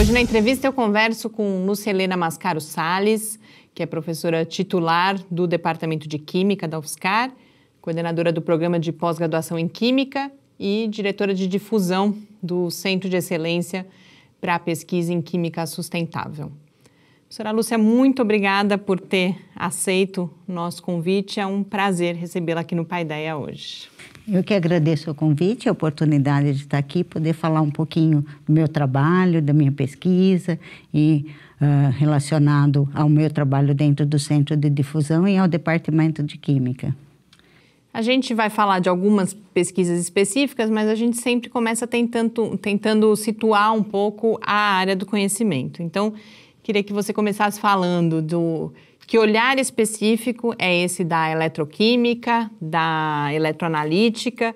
Hoje na entrevista eu converso com Lucelena Mascaro Sales, que é professora titular do Departamento de Química da UFSCar, coordenadora do Programa de Pós-Graduação em Química e diretora de difusão do Centro de Excelência para a Pesquisa em Química Sustentável. Senhora Lúcia, muito obrigada por ter aceito nosso convite. É um prazer recebê-la aqui no Pai Paideia hoje. Eu que agradeço o convite, a oportunidade de estar aqui, poder falar um pouquinho do meu trabalho, da minha pesquisa e uh, relacionado ao meu trabalho dentro do Centro de Difusão e ao Departamento de Química. A gente vai falar de algumas pesquisas específicas, mas a gente sempre começa tentando, tentando situar um pouco a área do conhecimento. Então, Queria que você começasse falando do que olhar específico é esse da eletroquímica, da eletroanalítica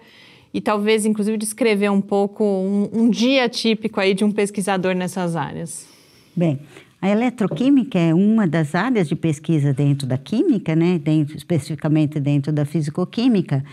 e talvez, inclusive, descrever um pouco um, um dia típico aí de um pesquisador nessas áreas. Bem, a eletroquímica é uma das áreas de pesquisa dentro da química, né? dentro, especificamente dentro da fisicoquímica,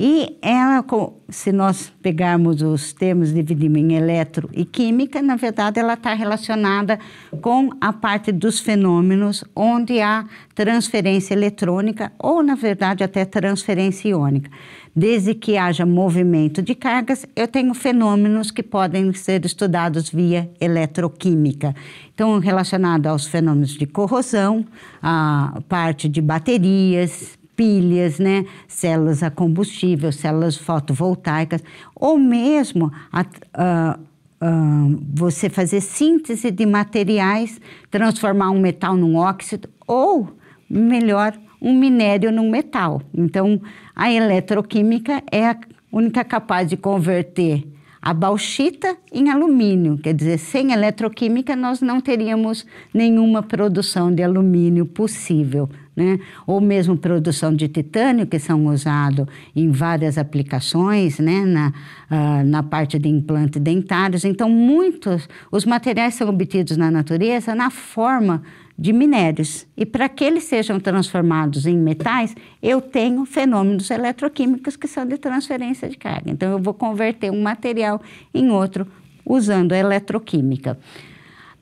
e ela, se nós pegarmos os termos dividimos em eletro e química, na verdade ela está relacionada com a parte dos fenômenos onde há transferência eletrônica ou, na verdade, até transferência iônica. Desde que haja movimento de cargas, eu tenho fenômenos que podem ser estudados via eletroquímica. Então, relacionado aos fenômenos de corrosão, a parte de baterias, pilhas, né? células a combustível, células fotovoltaicas, ou mesmo a, ah, ah, você fazer síntese de materiais, transformar um metal num óxido, ou, melhor, um minério num metal. Então, a eletroquímica é a única capaz de converter a bauxita em alumínio. Quer dizer, sem eletroquímica nós não teríamos nenhuma produção de alumínio possível né? Ou mesmo produção de titânio, que são usados em várias aplicações, né? Na, uh, na parte de implantes dentários. Então, muitos, os materiais são obtidos na natureza na forma de minérios. E para que eles sejam transformados em metais, eu tenho fenômenos eletroquímicos que são de transferência de carga. Então, eu vou converter um material em outro usando a eletroquímica.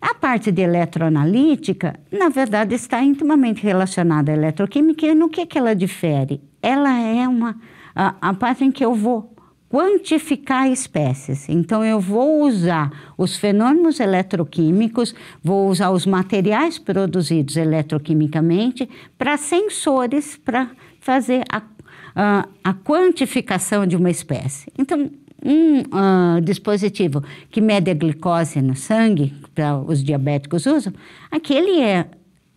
A parte de eletroanalítica, na verdade, está intimamente relacionada à eletroquímica e no que, que ela difere? Ela é uma a, a parte em que eu vou quantificar espécies. Então, eu vou usar os fenômenos eletroquímicos, vou usar os materiais produzidos eletroquimicamente para sensores para fazer a, a, a quantificação de uma espécie. Então, um uh, dispositivo que mede a glicose no sangue, para é os diabéticos usam, aquele é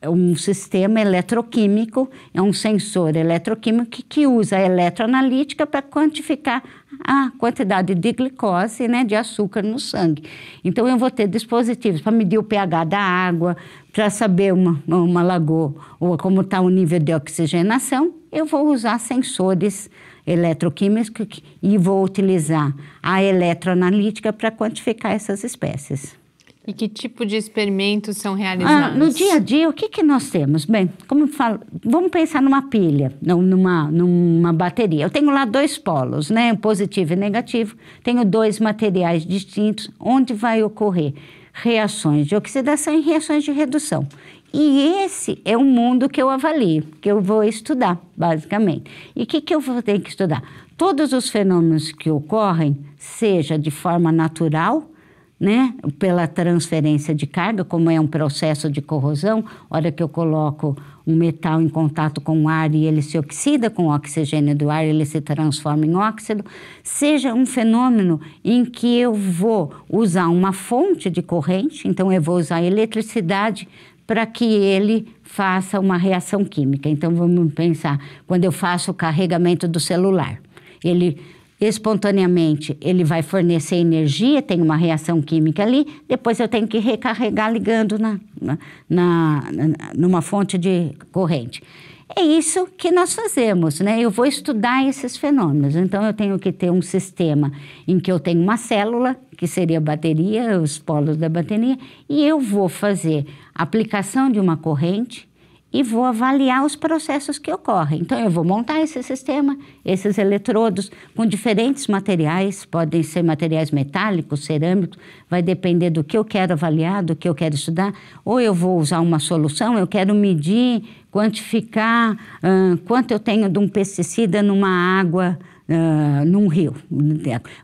um sistema eletroquímico, é um sensor eletroquímico que, que usa a eletroanalítica para quantificar a quantidade de glicose, né, de açúcar no sangue. Então, eu vou ter dispositivos para medir o pH da água, para saber uma, uma lagoa ou como está o nível de oxigenação. Eu vou usar sensores eletroquímica e vou utilizar a eletroanalítica para quantificar essas espécies. E que tipo de experimentos são ah, realizados? Ah, no dia a dia, o que, que nós temos? Bem, como eu falo, vamos pensar numa pilha, numa, numa bateria. Eu tenho lá dois polos, né? Positivo e negativo. Tenho dois materiais distintos. Onde vai ocorrer? reações de oxidação e reações de redução. E esse é o mundo que eu avalio, que eu vou estudar, basicamente. E o que, que eu vou ter que estudar? Todos os fenômenos que ocorrem, seja de forma natural, né? Pela transferência de carga, como é um processo de corrosão, hora que eu coloco um metal em contato com o ar e ele se oxida com o oxigênio do ar, ele se transforma em óxido, seja um fenômeno em que eu vou usar uma fonte de corrente, então eu vou usar eletricidade para que ele faça uma reação química. Então vamos pensar, quando eu faço o carregamento do celular, ele espontaneamente ele vai fornecer energia, tem uma reação química ali, depois eu tenho que recarregar ligando na, na, na numa fonte de corrente. É isso que nós fazemos, né? Eu vou estudar esses fenômenos. Então, eu tenho que ter um sistema em que eu tenho uma célula, que seria a bateria, os polos da bateria, e eu vou fazer a aplicação de uma corrente e vou avaliar os processos que ocorrem. Então, eu vou montar esse sistema, esses eletrodos com diferentes materiais, podem ser materiais metálicos, cerâmicos, vai depender do que eu quero avaliar, do que eu quero estudar. Ou eu vou usar uma solução, eu quero medir, quantificar quanto eu tenho de um pesticida numa água. Uh, num rio.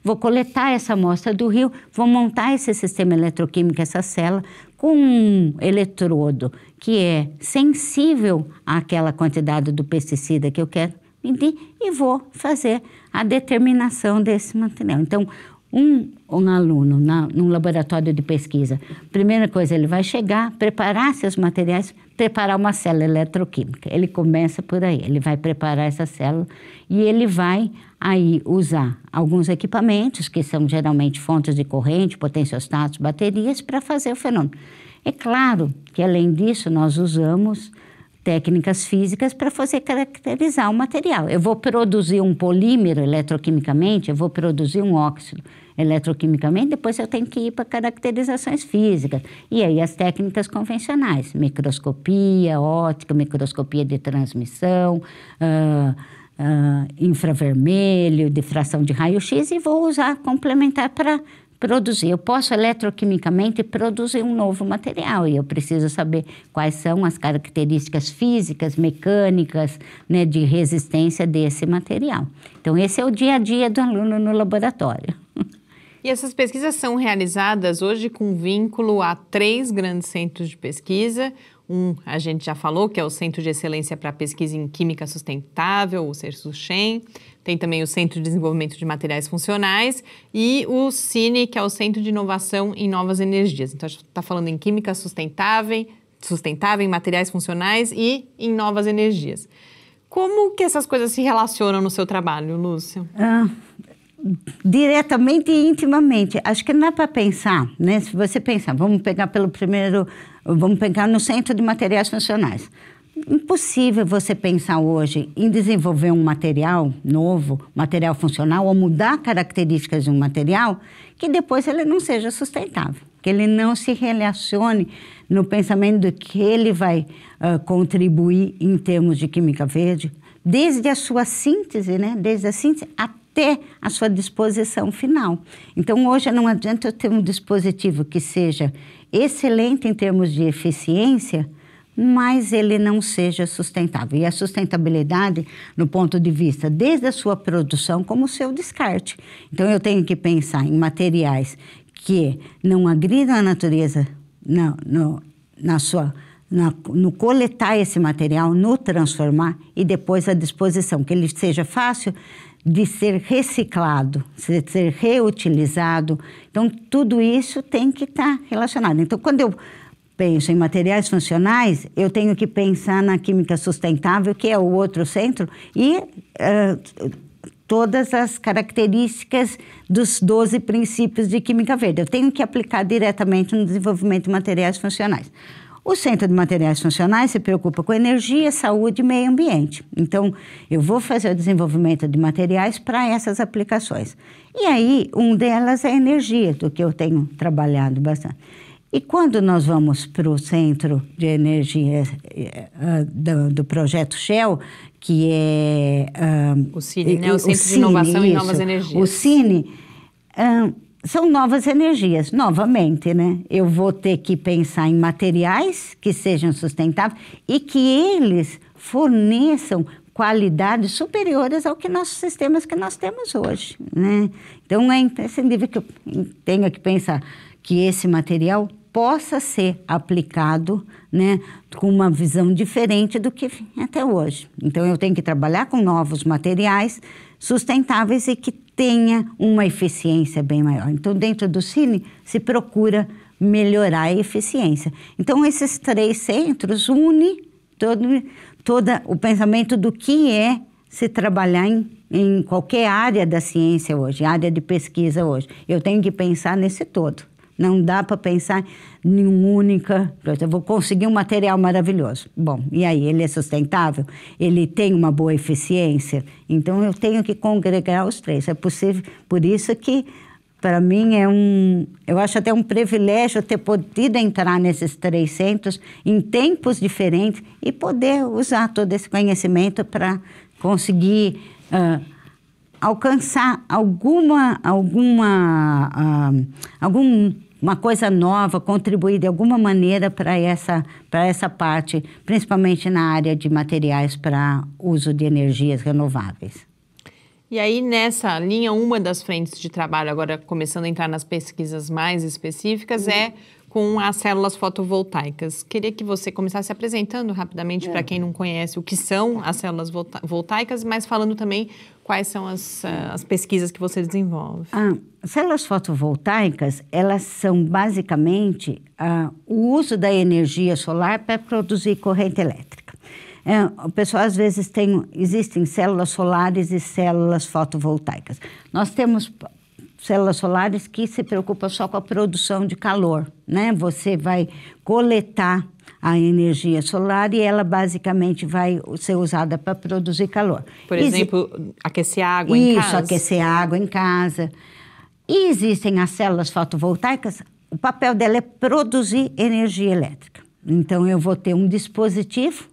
Vou coletar essa amostra do rio, vou montar esse sistema eletroquímico, essa célula, com um eletrodo que é sensível àquela quantidade do pesticida que eu quero medir e vou fazer a determinação desse material. Então, um, um aluno na, num laboratório de pesquisa, primeira coisa, ele vai chegar, preparar seus materiais, preparar uma célula eletroquímica. Ele começa por aí, ele vai preparar essa célula e ele vai aí usar alguns equipamentos, que são geralmente fontes de corrente, potenciostatos, baterias, para fazer o fenômeno. É claro que, além disso, nós usamos técnicas físicas para você caracterizar o material. Eu vou produzir um polímero eletroquimicamente, eu vou produzir um óxido eletroquimicamente, depois eu tenho que ir para caracterizações físicas. E aí as técnicas convencionais, microscopia, ótica, microscopia de transmissão, uh, uh, infravermelho, difração de raio-x, e vou usar complementar para produzir. Eu posso eletroquimicamente produzir um novo material e eu preciso saber quais são as características físicas, mecânicas, né, de resistência desse material. Então, esse é o dia a dia do aluno no laboratório. E essas pesquisas são realizadas hoje com vínculo a três grandes centros de pesquisa. Um, a gente já falou, que é o Centro de Excelência para Pesquisa em Química Sustentável, o CERSUCHEM. Tem também o Centro de Desenvolvimento de Materiais Funcionais e o CINE, que é o Centro de Inovação em Novas Energias. Então, a gente está falando em química sustentável, sustentável, em materiais funcionais e em novas energias. Como que essas coisas se relacionam no seu trabalho, Lúcio Ah, diretamente e intimamente. Acho que não dá é para pensar, né? Se você pensar, vamos pegar pelo primeiro, vamos pegar no centro de materiais funcionais impossível você pensar hoje em desenvolver um material novo, material funcional, ou mudar características de um material que depois ele não seja sustentável, que ele não se relacione no pensamento de que ele vai uh, contribuir em termos de química verde, desde a sua síntese, né? desde a síntese até a sua disposição final. Então, hoje não adianta eu ter um dispositivo que seja excelente em termos de eficiência, mas ele não seja sustentável. E a sustentabilidade, no ponto de vista desde a sua produção como o seu descarte. Então, eu tenho que pensar em materiais que não agridam a natureza na, no, na sua na, no coletar esse material, no transformar e depois a disposição, que ele seja fácil de ser reciclado, de ser reutilizado. Então, tudo isso tem que estar tá relacionado. Então, quando eu penso em materiais funcionais, eu tenho que pensar na química sustentável, que é o outro centro, e uh, todas as características dos 12 princípios de química verde. Eu tenho que aplicar diretamente no desenvolvimento de materiais funcionais. O Centro de Materiais Funcionais se preocupa com energia, saúde e meio ambiente. Então, eu vou fazer o desenvolvimento de materiais para essas aplicações. E aí, um delas é a energia, do que eu tenho trabalhado bastante. E quando nós vamos para o centro de energia uh, do, do, projeto Shell, que é. Uh, o CINE, né? o, o Centro Cine, de Inovação isso, e Novas Energias. O CINE. Ah, são novas energias, novamente, né? Eu vou ter que pensar em materiais que sejam sustentáveis e que eles forneçam qualidades superiores ao que nossos sistemas que nós temos hoje, né? Então é imprescindível que eu tenha que pensar que esse material possa ser aplicado né, com uma visão diferente do que até hoje. Então, eu tenho que trabalhar com novos materiais sustentáveis e que tenha uma eficiência bem maior. Então, dentro do Cine, se procura melhorar a eficiência. Então, esses três centros unem todo, toda o pensamento do que é se trabalhar em, em qualquer área da ciência hoje, área de pesquisa hoje. Eu tenho que pensar nesse todo. Não dá para pensar em uma única coisa. Eu vou conseguir um material maravilhoso. Bom, e aí? Ele é sustentável? Ele tem uma boa eficiência? Então, eu tenho que congregar os três. É possível. Por isso que, para mim, é um... Eu acho até um privilégio ter podido entrar nesses três centros em tempos diferentes e poder usar todo esse conhecimento para conseguir... Uh, alcançar alguma, alguma, uh, algum uma coisa nova, contribuir de alguma maneira para essa, essa parte, principalmente na área de materiais para uso de energias renováveis. E aí, nessa linha, uma das frentes de trabalho, agora começando a entrar nas pesquisas mais específicas, uhum. é com as células fotovoltaicas. Queria que você começasse apresentando rapidamente é. para quem não conhece o que são as células voltaicas, mas falando também quais são as, as pesquisas que você desenvolve. Ah, células fotovoltaicas, elas são basicamente ah, o uso da energia solar para produzir corrente elétrica. É, o pessoal às vezes tem, existem células solares e células fotovoltaicas. Nós temos células solares que se preocupam só com a produção de calor, né? Você vai coletar a energia solar e ela basicamente vai ser usada para produzir calor. Por exemplo, aquecer água Isso, em casa. Isso, aquecer água em casa. E existem as células fotovoltaicas, o papel dela é produzir energia elétrica. Então eu vou ter um dispositivo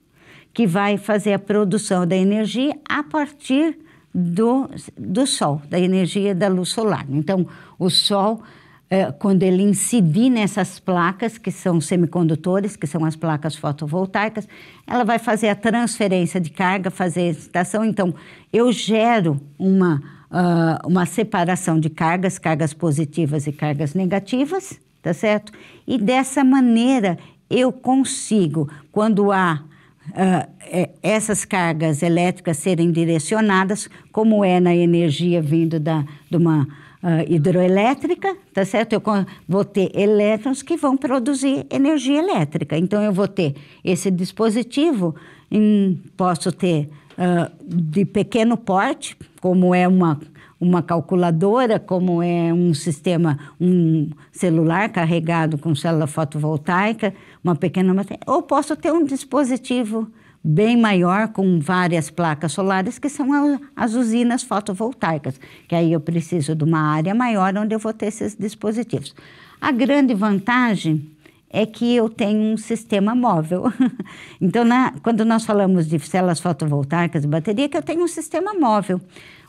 que vai fazer a produção da energia a partir do, do Sol, da energia da luz solar. Então, o Sol, é, quando ele incidir nessas placas, que são semicondutores, que são as placas fotovoltaicas, ela vai fazer a transferência de carga, fazer a excitação. Então, eu gero uma, uh, uma separação de cargas, cargas positivas e cargas negativas, tá certo? E dessa maneira eu consigo, quando há uh, essas cargas elétricas serem direcionadas, como é na energia vindo da, de uma uh, hidroelétrica, tá certo? Eu vou ter elétrons que vão produzir energia elétrica. Então, eu vou ter esse dispositivo, em, posso ter uh, de pequeno porte, como é uma uma calculadora, como é um sistema, um celular carregado com célula fotovoltaica, uma pequena matéria. Ou posso ter um dispositivo bem maior com várias placas solares que são as usinas fotovoltaicas, que aí eu preciso de uma área maior onde eu vou ter esses dispositivos. A grande vantagem é que eu tenho um sistema móvel. então, na, quando nós falamos de células fotovoltaicas e bateria, que eu tenho um sistema móvel.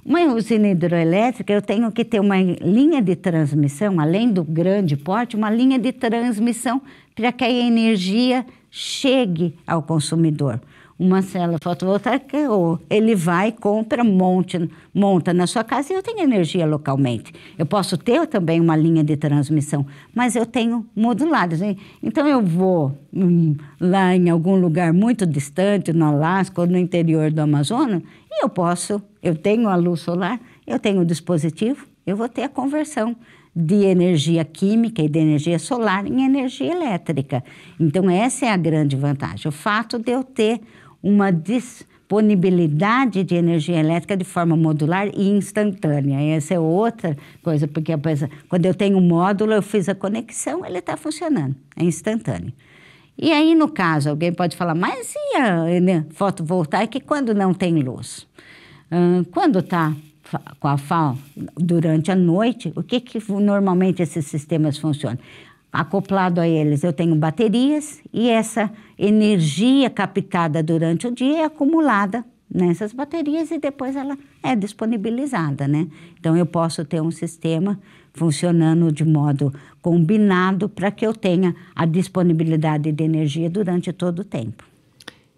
Uma usina hidroelétrica, eu tenho que ter uma linha de transmissão, além do grande porte, uma linha de transmissão para que a energia chegue ao consumidor uma célula fotovoltaica ou ele vai, compra, monta na sua casa e eu tenho energia localmente. Eu posso ter também uma linha de transmissão, mas eu tenho modulados. Então eu vou hum, lá em algum lugar muito distante, no Alasca ou no interior do Amazonas, e eu posso, eu tenho a luz solar, eu tenho o dispositivo, eu vou ter a conversão de energia química e de energia solar em energia elétrica. Então, essa é a grande vantagem. O fato de eu ter uma disponibilidade de energia elétrica de forma modular e instantânea. Essa é outra coisa, porque quando eu tenho um módulo, eu fiz a conexão, ele está funcionando, é instantâneo. E aí, no caso, alguém pode falar, mas e a né, fotovoltaica quando não tem luz? quando está com a FAO durante a noite, o que, que normalmente esses sistemas funcionam? Acoplado a eles, eu tenho baterias e essa energia captada durante o dia é acumulada nessas baterias e depois ela é disponibilizada, né? Então eu posso ter um sistema funcionando de modo combinado para que eu tenha a disponibilidade de energia durante todo o tempo.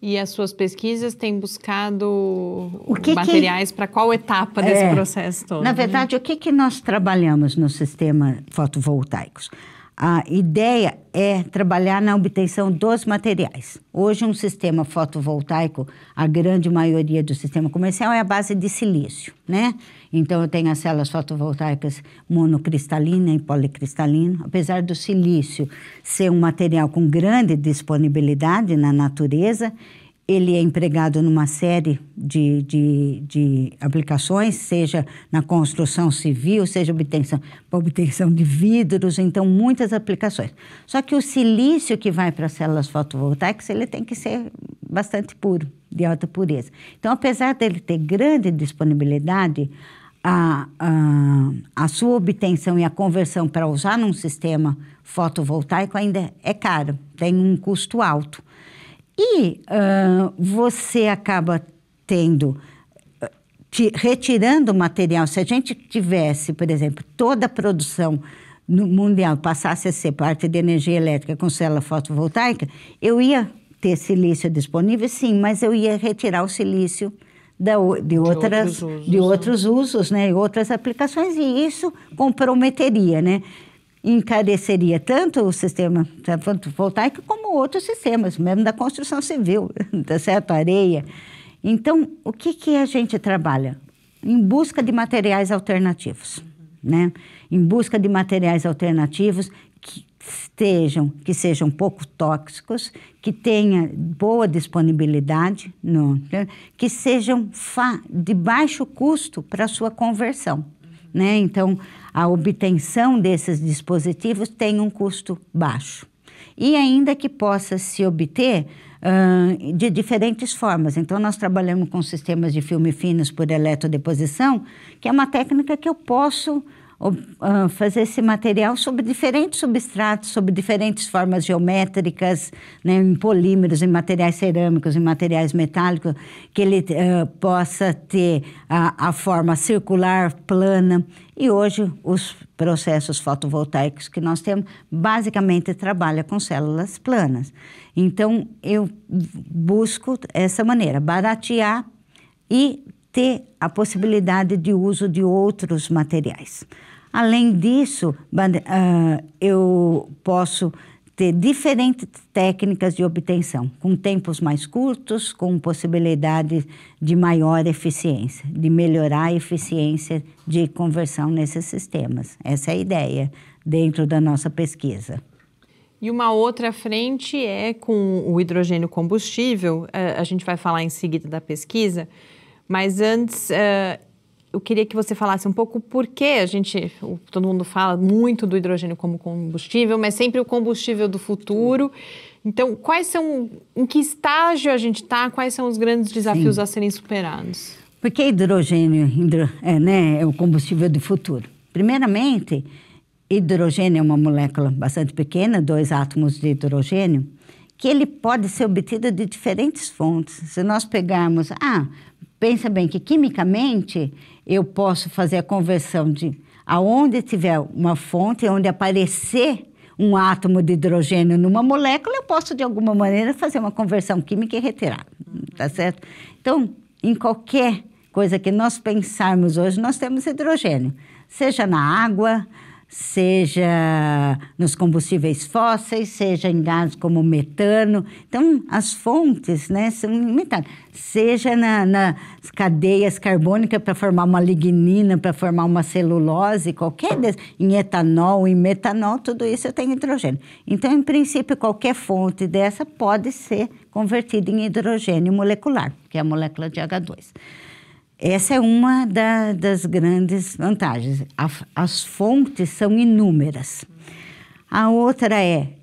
E as suas pesquisas têm buscado que materiais que... para qual etapa desse é, processo todo? Na né? verdade, né? o que, que nós trabalhamos no sistema fotovoltaicos? A ideia é trabalhar na obtenção dos materiais. Hoje, um sistema fotovoltaico, a grande maioria do sistema comercial é a base de silício, né? Então, eu tenho as células fotovoltaicas monocristalina e policristalina. Apesar do silício ser um material com grande disponibilidade na natureza, ele é empregado numa série de, de, de aplicações, seja na construção civil, seja obtenção, para obtenção de vidros, então muitas aplicações. Só que o silício que vai para as células fotovoltaicas, ele tem que ser bastante puro, de alta pureza. Então, apesar dele ter grande disponibilidade, a, a, a sua obtenção e a conversão para usar num sistema fotovoltaico ainda é caro, tem um custo alto. E uh, você acaba tendo retirando o material, se a gente tivesse, por exemplo, toda a produção no mundial passasse a ser parte de energia elétrica com célula fotovoltaica, eu ia ter silício disponível, sim, mas eu ia retirar o silício da, de, outras, de outros usos, de outros usos né? e outras aplicações, e isso comprometeria, né? encareceria tanto o sistema tá, fotovoltaico como outros sistemas, mesmo da construção civil, tá certo? Areia. Então, o que, que a gente trabalha? Em busca de materiais alternativos, né? Em busca de materiais alternativos que estejam, que sejam pouco tóxicos, que tenha boa disponibilidade, não, né? que sejam de baixo custo para sua conversão, né? Então, a obtenção desses dispositivos tem um custo baixo. E ainda que possa se obter uh, de diferentes formas. Então, nós trabalhamos com sistemas de filme finos por eletrodeposição, que é uma técnica que eu posso ah, fazer esse material sobre diferentes substratos, sobre diferentes formas geométricas, né, em polímeros, em materiais cerâmicos, em materiais metálicos, que ele uh, possa ter a, a, forma circular, plana. E hoje os processos fotovoltaicos que nós temos basicamente trabalha com células planas. Então eu busco essa maneira, baratear e ter a possibilidade de uso de outros materiais. Além disso, ah, eu posso ter diferentes técnicas de obtenção, com tempos mais curtos, com possibilidade de maior eficiência, de melhorar a eficiência de conversão nesses sistemas. Essa é a ideia dentro da nossa pesquisa. E uma outra frente é com o hidrogênio combustível, é, a gente vai falar em seguida da pesquisa, mas antes, uh, eu queria que você falasse um pouco por que a gente, todo mundo fala muito do hidrogênio como combustível, mas sempre o combustível do futuro. Então, quais são, em que estágio a gente está? Quais são os grandes desafios Sim. a serem superados? Por que hidrogênio hidro, é, né, é o combustível do futuro? Primeiramente, hidrogênio é uma molécula bastante pequena, dois átomos de hidrogênio, que ele pode ser obtido de diferentes fontes. Se nós pegarmos, ah, pensa bem que quimicamente eu posso fazer a conversão de aonde tiver uma fonte, onde aparecer um átomo de hidrogênio numa molécula, eu posso de alguma maneira fazer uma conversão química e retirar, tá certo? Então, em qualquer coisa que nós pensarmos hoje, nós temos hidrogênio, seja na água, seja nos combustíveis fósseis, seja em gases como metano. Então, as fontes né, são limitadas. Seja na, nas cadeias carbônicas para formar uma lignina, para formar uma celulose, qualquer des... em etanol, em metanol, tudo isso tem hidrogênio. Então, em princípio, qualquer fonte dessa pode ser convertida em hidrogênio molecular, que é a molécula de H2. Essa é uma da, das grandes vantagens. A, as fontes são inúmeras. A outra é: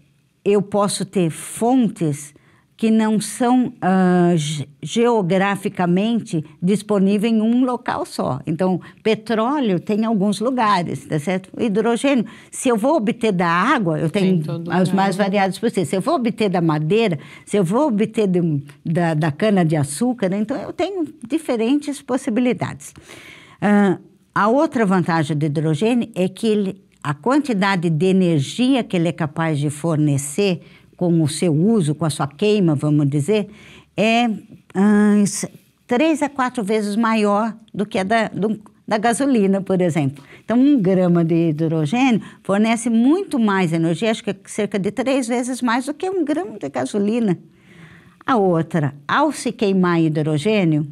eu posso ter fontes que não são uh, geograficamente disponíveis em um local só. Então, petróleo tem em alguns lugares, tá certo? Hidrogênio, se eu vou obter da água, eu tenho os mais né? variados possíveis. Se eu vou obter da madeira, se eu vou obter de, da, da cana-de-açúcar, né? então eu tenho diferentes possibilidades. Uh, a outra vantagem do hidrogênio é que ele, a quantidade de energia que ele é capaz de fornecer com o seu uso, com a sua queima, vamos dizer, é ah, três a quatro vezes maior do que a da, do, da gasolina, por exemplo. Então, um grama de hidrogênio fornece muito mais energia, acho que é cerca de três vezes mais do que um grama de gasolina. A outra, ao se queimar hidrogênio,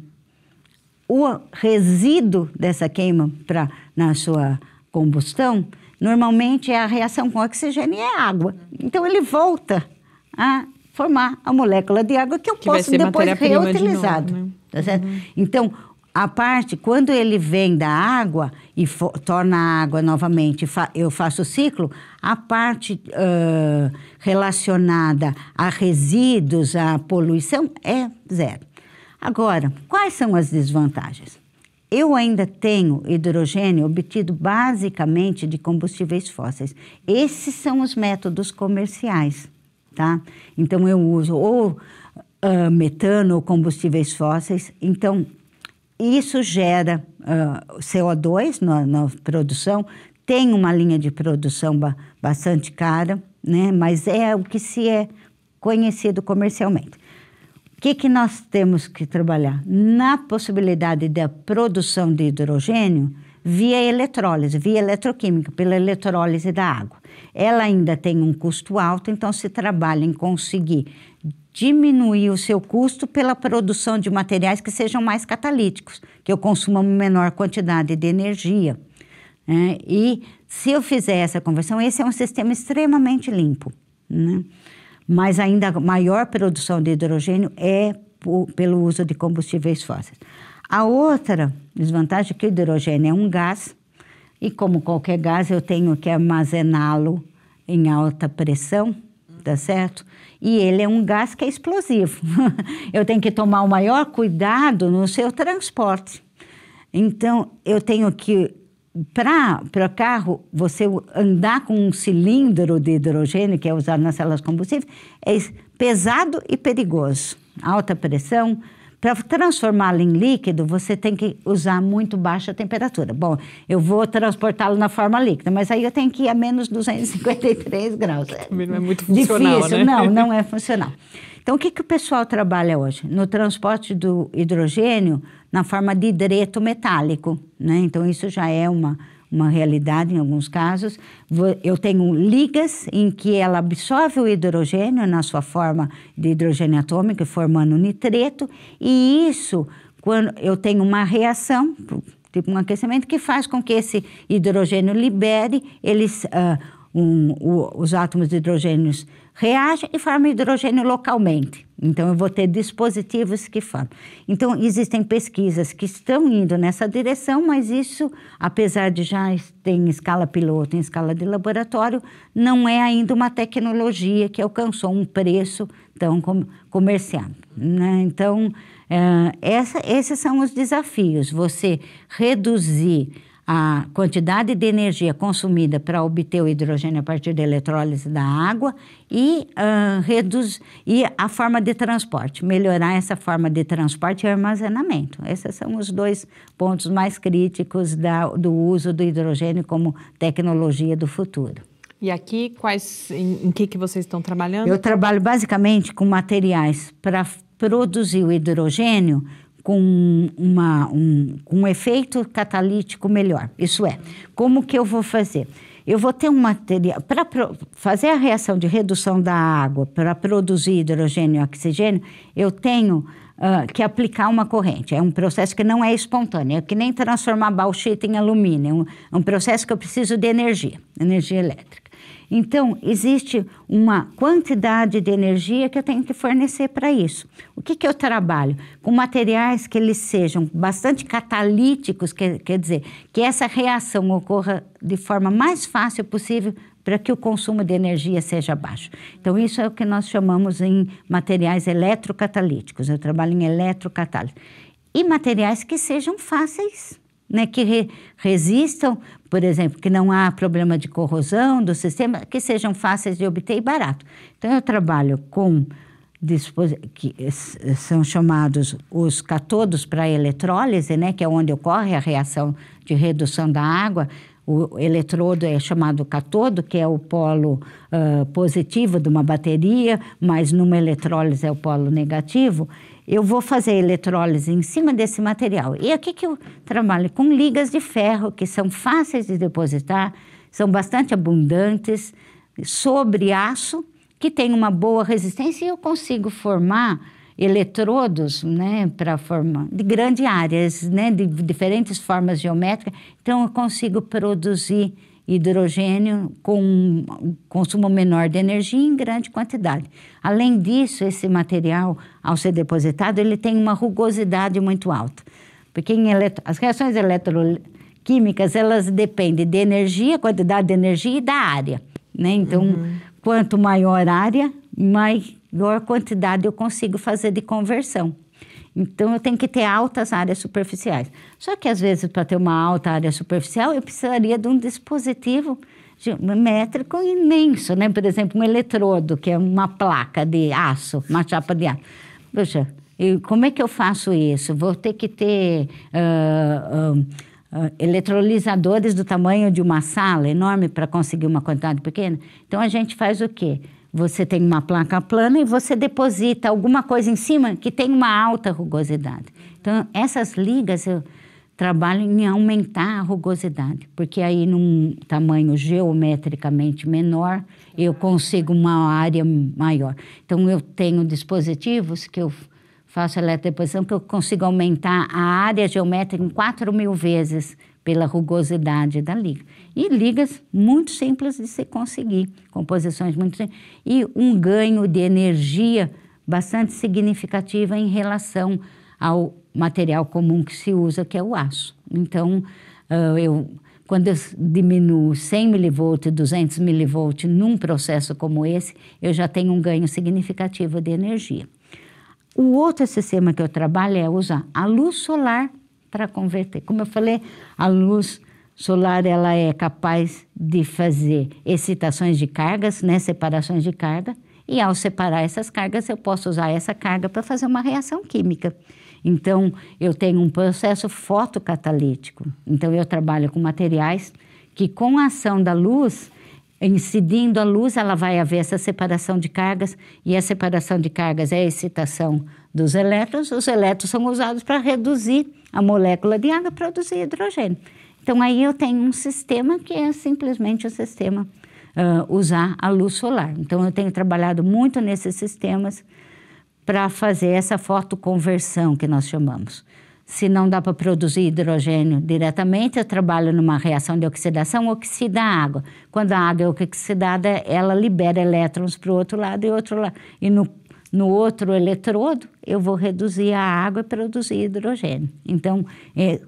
o resíduo dessa queima pra, na sua combustão, normalmente é a reação com oxigênio e é água. Então, ele volta a formar a molécula de água que eu que posso depois reutilizar. De né? tá uhum. Então, a parte, quando ele vem da água e torna a água novamente, fa, eu faço o ciclo, a parte uh, relacionada a resíduos, a poluição, é zero. Agora, quais são as desvantagens? Eu ainda tenho hidrogênio obtido basicamente de combustíveis fósseis. Esses são os métodos comerciais tá? Então eu uso ou uh, metano ou combustíveis fósseis. Então isso gera uh, ah, CO2 na, na, produção. Tem uma linha de produção ba bastante cara, né? Mas é o que se é conhecido comercialmente. O que, que nós temos que trabalhar? Na possibilidade da produção de hidrogênio, via eletrólise, via eletroquímica, pela eletrólise da água. Ela ainda tem um custo alto, então se trabalha em conseguir diminuir o seu custo pela produção de materiais que sejam mais catalíticos, que eu consuma uma menor quantidade de energia. Né? E se eu fizer essa conversão, esse é um sistema extremamente limpo. Né? Mas ainda a maior produção de hidrogênio é pelo uso de combustíveis fósseis. A outra desvantagem é que o hidrogênio é um gás e como qualquer gás eu tenho que armazená-lo em alta pressão, tá certo? E ele é um gás que é explosivo. eu tenho que tomar o maior cuidado no seu transporte. Então, eu tenho que para carro, você andar com um cilindro de hidrogênio, que é usado nas células combustíveis, é pesado e perigoso. Alta pressão, para transformá-lo em líquido, você tem que usar muito baixa temperatura. Bom, eu vou transportá-lo na forma líquida, mas aí eu tenho que ir a menos 253 graus. Também não é muito funcional, Difícil, né? não, não é funcional. Então, o que, que o pessoal trabalha hoje? No transporte do hidrogênio na forma de hidreto metálico, né? Então, isso já é uma uma realidade em alguns casos. Eu tenho ligas em que ela absorve o hidrogênio na sua forma de hidrogênio atômico, formando nitreto, e isso, quando eu tenho uma reação, tipo um aquecimento, que faz com que esse hidrogênio libere, eles, uh, um, o, os átomos de hidrogênios reage e forma hidrogênio localmente. Então, eu vou ter dispositivos que formam. Então, existem pesquisas que estão indo nessa direção, mas isso, apesar de já ter em escala piloto, em escala de laboratório, não é ainda uma tecnologia que alcançou um preço tão com comercial. Né? Então, é, essa, esses são os desafios. Você reduzir a quantidade de energia consumida para obter o hidrogênio a partir da eletrólise da água e, uh, reduz, e a forma de transporte, melhorar essa forma de transporte e armazenamento. Esses são os dois pontos mais críticos da, do uso do hidrogênio como tecnologia do futuro. E aqui, quais, em, em que, que vocês estão trabalhando? Eu trabalho basicamente com materiais para produzir o hidrogênio com, uma, um, um efeito catalítico melhor. Isso é, como que eu vou fazer? Eu vou ter um material. Para fazer a reação de redução da água para produzir hidrogênio e oxigênio, eu tenho uh, que aplicar uma corrente. É um processo que não é espontâneo, é que nem transformar bauxita em alumínio. É um, é um processo que eu preciso de energia, energia elétrica. Então, existe uma quantidade de energia que eu tenho que fornecer para isso. O que, que eu trabalho? Com materiais que eles sejam bastante catalíticos, quer, quer dizer, que essa reação ocorra de forma mais fácil possível para que o consumo de energia seja baixo. Então, isso é o que nós chamamos em materiais eletrocatalíticos. Eu trabalho em eletrocatálise. E materiais que sejam fáceis, né, que re resistam, por exemplo, que não há problema de corrosão do sistema, que sejam fáceis de obter e barato. Então, eu trabalho com que são chamados os catodos para eletrólise, né, que é onde ocorre a reação de redução da água. O eletrodo é chamado catodo, que é o polo uh, positivo de uma bateria, mas numa eletrólise é o polo negativo eu vou fazer eletrólise em cima desse material. E aqui que eu trabalho com ligas de ferro, que são fáceis de depositar, são bastante abundantes, sobre aço, que tem uma boa resistência, e eu consigo formar eletrodos, né, para formar de grandes áreas, né, de diferentes formas geométricas. Então eu consigo produzir hidrogênio com um consumo menor de energia em grande quantidade. Além disso, esse material, ao ser depositado, ele tem uma rugosidade muito alta, porque eletro... as reações eletroquímicas elas dependem de energia, quantidade de energia e da área. Né? Então, uhum. quanto maior a área, maior quantidade eu consigo fazer de conversão. Então, eu tenho que ter altas áreas superficiais. Só que, às vezes, para ter uma alta área superficial, eu precisaria de um dispositivo métrico imenso, né? Por exemplo, um eletrodo, que é uma placa de aço, uma chapa de aço. Puxa, e como é que eu faço isso? Vou ter que ter uh, uh, uh, eletrolisadores do tamanho de uma sala enorme para conseguir uma quantidade pequena? Então, a gente faz o quê? Você tem uma placa plana e você deposita alguma coisa em cima que tem uma alta rugosidade. Então, essas ligas eu trabalho em aumentar a rugosidade, porque aí, num tamanho geometricamente menor, eu consigo uma área maior. Então, eu tenho dispositivos que eu faço eletrodeposição que eu consigo aumentar a área geométrica em 4 mil vezes pela rugosidade da liga. E ligas muito simples de se conseguir, composições muito simples, e um ganho de energia bastante significativa em relação ao material comum que se usa, que é o aço. Então, ah, eu, quando eu diminuo 100 mV, 200 mV num processo como esse, eu já tenho um ganho significativo de energia. O outro sistema que eu trabalho é usar a luz solar para converter. Como eu falei, a luz solar ela é capaz de fazer excitações de cargas, né, separações de carga, e ao separar essas cargas eu posso usar essa carga para fazer uma reação química. Então eu tenho um processo fotocatalítico. Então eu trabalho com materiais que com a ação da luz incidindo a luz, ela vai haver essa separação de cargas, e a separação de cargas é a excitação dos elétrons. Os elétrons são usados para reduzir a molécula de água produzir hidrogênio. Então, aí eu tenho um sistema que é simplesmente o um sistema uh, usar a luz solar. Então, eu tenho trabalhado muito nesses sistemas para fazer essa fotoconversão que nós chamamos se não dá para produzir hidrogênio diretamente, eu trabalho numa reação de oxidação, oxida a água. Quando a água é oxidada, ela libera elétrons para o outro lado e outro lado. E no, no outro eletrodo, eu vou reduzir a água e produzir hidrogênio. Então, é,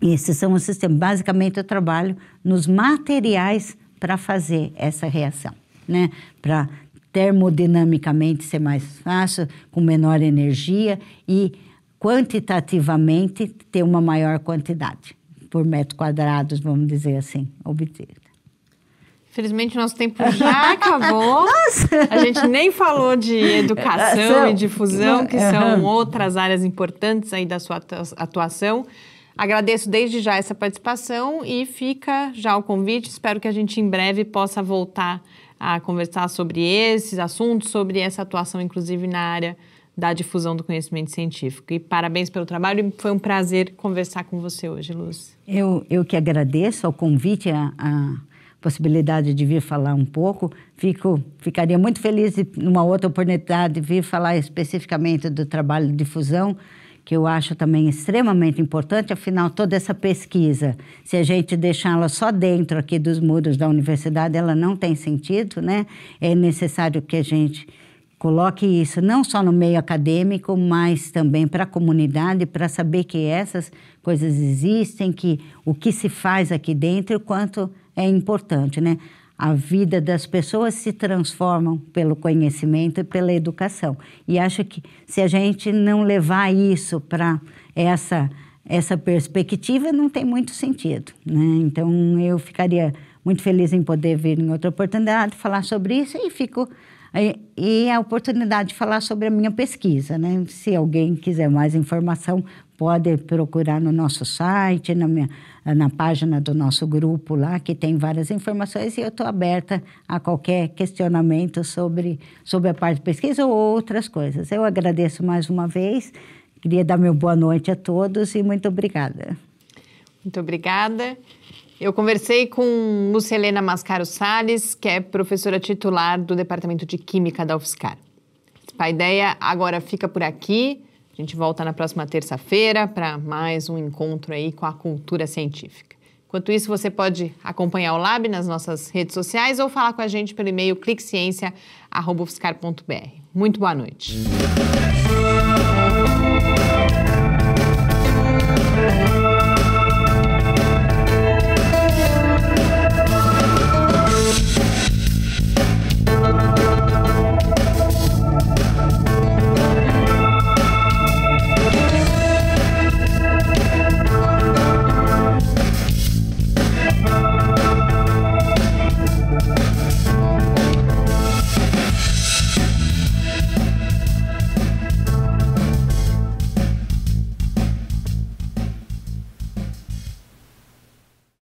esses são os sistemas. Basicamente, eu trabalho nos materiais para fazer essa reação, né? Para termodinamicamente ser mais fácil, com menor energia e quantitativamente ter uma maior quantidade por metro quadrado, vamos dizer assim, obtida. Infelizmente, nosso tempo já acabou. Nossa. A gente nem falou de educação e difusão, que são outras áreas importantes aí da sua atuação. Agradeço desde já essa participação e fica já o convite. Espero que a gente em breve possa voltar a conversar sobre esses assuntos, sobre essa atuação, inclusive na área da difusão do conhecimento científico. E parabéns pelo trabalho, foi um prazer conversar com você hoje, Luz. Eu, eu que agradeço ao convite, a, a possibilidade de vir falar um pouco. Fico, ficaria muito feliz de, numa outra oportunidade de vir falar especificamente do trabalho de difusão, que eu acho também extremamente importante, afinal, toda essa pesquisa, se a gente deixá-la só dentro aqui dos muros da universidade, ela não tem sentido, né? É necessário que a gente Coloque isso não só no meio acadêmico, mas também para a comunidade, para saber que essas coisas existem, que o que se faz aqui dentro, o quanto é importante, né? A vida das pessoas se transformam pelo conhecimento e pela educação. E acho que se a gente não levar isso para essa essa perspectiva, não tem muito sentido, né? Então eu ficaria muito feliz em poder vir em outra oportunidade falar sobre isso e fico e a oportunidade de falar sobre a minha pesquisa, né? Se alguém quiser mais informação, pode procurar no nosso site, na, minha, na página do nosso grupo lá, que tem várias informações, e eu estou aberta a qualquer questionamento sobre, sobre a parte de pesquisa ou outras coisas. Eu agradeço mais uma vez, queria dar meu boa noite a todos e muito obrigada. Muito obrigada. Eu conversei com Lúcia Helena Mascaro Sales, que é professora titular do Departamento de Química da UFSCar. Tipo, a ideia agora fica por aqui. A gente volta na próxima terça-feira para mais um encontro aí com a cultura científica. Enquanto isso, você pode acompanhar o Lab nas nossas redes sociais ou falar com a gente pelo e-mail cliqueciência.ufscar.br. Muito boa noite.